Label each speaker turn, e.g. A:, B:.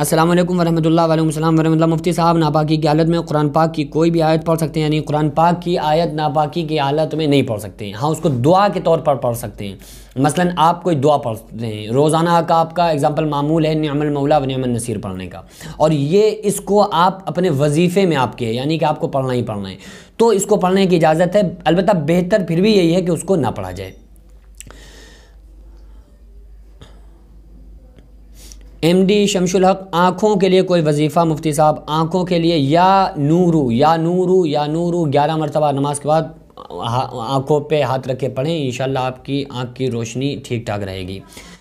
A: असलम वरहमल वरम मुफ्ती साहब नापाकी की हालत में कुरान पाक की कोई भी आयत पढ़ सकते हैं यानी कुरान पाक की आयत नापाकी की हालत में नहीं पढ़ सकते हैं हाँ उसको दुआ के तौर पर पढ़ सकते हैं मसलन आप कोई दुआ पढ़ते हैं रोज़ाना का आपका एग्ज़ाम्पल मामूल है न्यामल मौला व न्यामल नसीर पढ़ने का और ये इसको आप अपने वजीफ़े में आपके यानी कि आपको पढ़ना ही पढ़ना है तो इसको पढ़ने की इजाज़त है अलबत्त बेहतर फिर भी यही है कि उसको ना पढ़ा जाए एम डी शमशुल हक आँखों के लिए कोई वजीफ़ा मुफ्ती साहब आँखों के लिए या नूरू या नूरू या नूरू ग्यारह मरतबा नमाज के बाद आँखों पे हाथ रखे पढ़ें इन आपकी आँख की रोशनी ठीक ठाक रहेगी